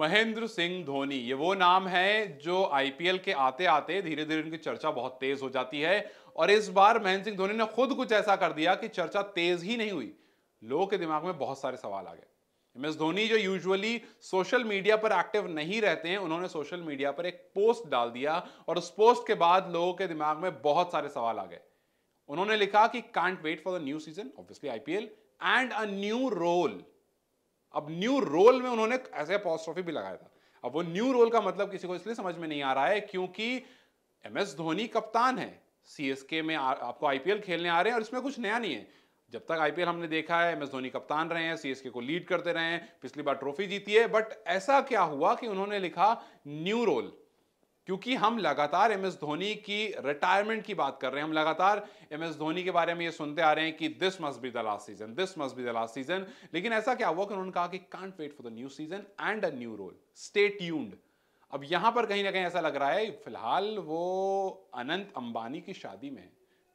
महेंद्र सिंह धोनी ये वो नाम है जो आईपीएल के आते आते धीरे धीरे उनकी चर्चा बहुत तेज हो जाती है और इस बार महेंद्र सिंह धोनी ने खुद कुछ ऐसा कर दिया कि चर्चा तेज ही नहीं हुई लोगों के दिमाग में बहुत सारे सवाल आ गए एम एस धोनी जो यूजुअली सोशल मीडिया पर एक्टिव नहीं रहते हैं उन्होंने सोशल मीडिया पर एक पोस्ट डाल दिया और उस पोस्ट के बाद लोगों के दिमाग में बहुत सारे सवाल आ गए उन्होंने लिखा कि can't wait for the new season obviously IPL and a new role अब न्यू रोल में उन्होंने ऐसे अपॉस्ट्रॉफी भी लगाया था अब वो न्यू रोल का मतलब किसी को इसलिए समझ में नहीं आ रहा है क्योंकि एम एस धोनी कप्तान है के में आ, आपको आईपीएल खेलने आ रहे हैं और इसमें कुछ नया नहीं है जब तक आईपीएल हमने देखा है एम एस धोनी कप्तान रहे हैं सीएसके को लीड करते रहे हैं पिछली बार ट्रॉफी जीती है बट ऐसा क्या हुआ कि उन्होंने लिखा न्यू रोल क्योंकि हम लगातार एम एस धोनी की रिटायरमेंट की बात कर रहे हैं हम लगातार एम एस धोनी के बारे में ये सुनते आ रहे हैं कि this must be the last season this must be the last season लेकिन ऐसा क्या हुआ कि उन्होंने कहा कि can't wait for the new season and a new role stay tuned अब यहां पर कहीं ना कहीं ऐसा लग रहा है फिलहाल वो अनंत अंबानी की शादी में है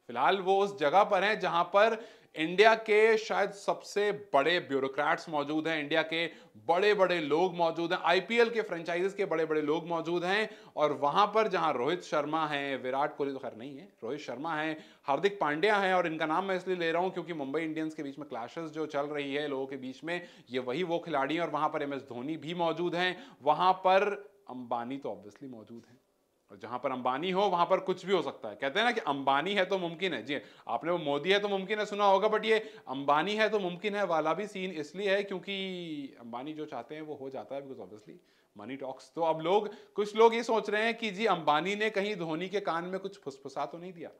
फिलहाल वो उस जगह पर हैं जहां पर इंडिया के शायद सबसे बड़े ब्यूरोक्रेट्स मौजूद हैं इंडिया के बड़े बड़े लोग मौजूद हैं आईपीएल के फ्रेंचाइजेस के बड़े बड़े लोग मौजूद हैं और वहां पर जहां रोहित शर्मा हैं विराट कोहली तो खैर नहीं है रोहित शर्मा हैं हार्दिक पांड्या हैं और इनका नाम मैं इसलिए ले रहा हूं क्योंकि मुंबई इंडियंस के बीच में क्लैशेस जो चल रही है लोगों के बीच में ये वही वो खिलाड़ी हैं और वहां पर एम धोनी भी मौजूद हैं वहां पर अंबानी तो ऑब्वियसली मौजूद हैं और जहां पर अंबानी हो वहां पर कुछ भी हो सकता है कहते हैं ना कि अंबानी है तो मुमकिन है जी आपने वो मोदी है तो मुमकिन है सुना होगा बट ये अंबानी है तो मुमकिन है वाला भी सीन इसलिए है क्योंकि अंबानी जो चाहते हैं वो हो जाता है बिकॉज ऑब्वियसली मनी टॉक्स तो अब लोग कुछ लोग ये सोच रहे हैं कि जी अंबानी ने कहीं धोनी के कान में कुछ फुसफुसा तो नहीं दिया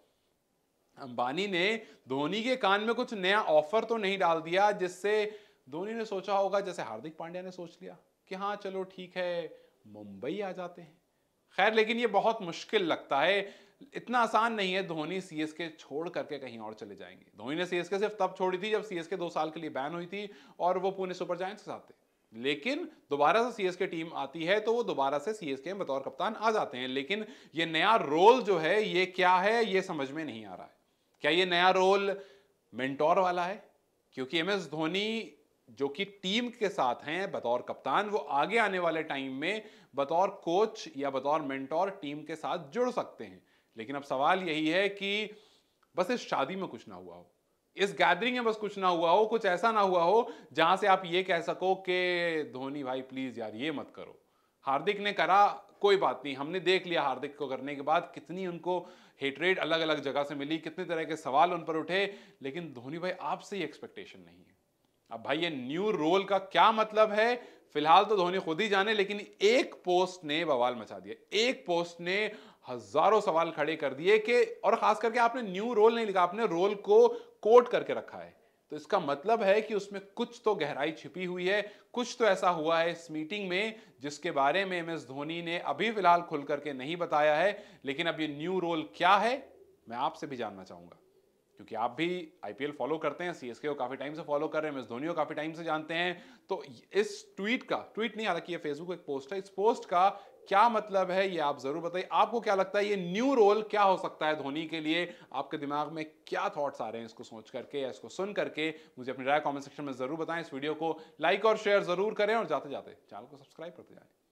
अंबानी ने धोनी के कान में कुछ नया ऑफर तो नहीं डाल दिया जिससे धोनी ने सोचा होगा जैसे हार्दिक पांड्या ने सोच लिया कि हाँ चलो ठीक है मुंबई आ जाते हैं खैर लेकिन ये बहुत मुश्किल लगता है इतना आसान नहीं है धोनी सी एस के छोड़ करके कहीं और चले जाएंगे धोनी ने सी एस के सिर्फ तब छोड़ी थी जब सी एस के दो साल के लिए बैन हुई थी और वो पुणे सुपर जायंट्स के साथ थे लेकिन दोबारा से के टीम आती है तो वो दोबारा से एस के बतौर कप्तान आ जाते हैं लेकिन ये नया रोल जो है ये क्या है ये समझ में नहीं आ रहा है क्या ये नया रोल मेंटोर वाला है क्योंकि एम एस धोनी जो कि टीम के साथ हैं बतौर कप्तान वो आगे आने वाले टाइम में बतौर कोच या बतौर मेंटोर टीम के साथ जुड़ सकते हैं लेकिन अब सवाल यही है कि बस इस शादी में कुछ ना हुआ हो इस गैदरिंग में बस कुछ ना हुआ हो कुछ ऐसा ना हुआ हो जहां से आप ये कह सको कि धोनी भाई प्लीज यार ये मत करो हार्दिक ने करा कोई बात नहीं हमने देख लिया हार्दिक को करने के बाद कितनी उनको हेटरेट अलग अलग जगह से मिली कितने तरह के सवाल उन पर उठे लेकिन धोनी भाई आपसे ही एक्सपेक्टेशन नहीं है अब भाई ये न्यू रोल का क्या मतलब है फिलहाल तो धोनी खुद ही जाने लेकिन एक पोस्ट ने बवाल मचा दिया एक पोस्ट ने हजारों सवाल खड़े कर दिए कि और खास करके आपने न्यू रोल नहीं लिखा आपने रोल को कोट करके रखा है तो इसका मतलब है कि उसमें कुछ तो गहराई छिपी हुई है कुछ तो ऐसा हुआ है इस मीटिंग में जिसके बारे में एम एस धोनी ने अभी फिलहाल खुल करके नहीं बताया है लेकिन अब ये न्यू रोल क्या है मैं आपसे भी जानना चाहूंगा क्योंकि आप भी आईपीएल फॉलो करते हैं सीएसके को काफ़ी टाइम से फॉलो कर रहे हैं धोनी को काफ़ी टाइम से जानते हैं तो इस ट्वीट का ट्वीट नहीं हालांकि ये फेसबुक एक पोस्ट है इस पोस्ट का क्या मतलब है ये आप जरूर बताइए आपको क्या लगता है ये न्यू रोल क्या हो सकता है धोनी के लिए आपके दिमाग में क्या थॉट्स आ रहे हैं इसको सोच करके या इसको सुन करके मुझे अपनी राय कमेंट सेक्शन में जरूर बताएं इस वीडियो को लाइक और शेयर जरूर करें और जाते जाते चैनल को सब्सक्राइब करते जाएं